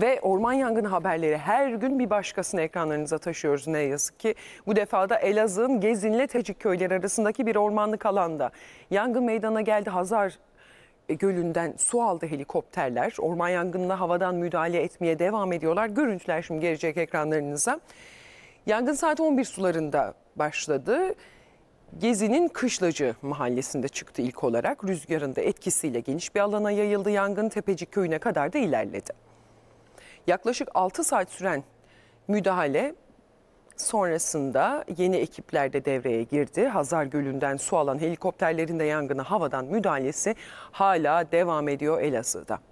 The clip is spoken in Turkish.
Ve orman yangını haberleri her gün bir başkasını ekranlarınıza taşıyoruz ne yazık ki. Bu defada Elazığ'ın Gezin'le Tecik köyleri arasındaki bir ormanlık alanda. Yangın meydana geldi Hazar e, Gölü'nden su aldı helikopterler. Orman yangınına havadan müdahale etmeye devam ediyorlar. Görüntüler şimdi gelecek ekranlarınıza. Yangın saat 11 sularında başladı. Gezi'nin Kışlacı mahallesinde çıktı ilk olarak. Rüzgarın da etkisiyle geniş bir alana yayıldı. Yangın Tepecik köyüne kadar da ilerledi. Yaklaşık 6 saat süren müdahale sonrasında yeni ekipler de devreye girdi. Hazar Gölü'nden su alan helikopterlerin de yangına havadan müdahalesi hala devam ediyor Elazığ'da.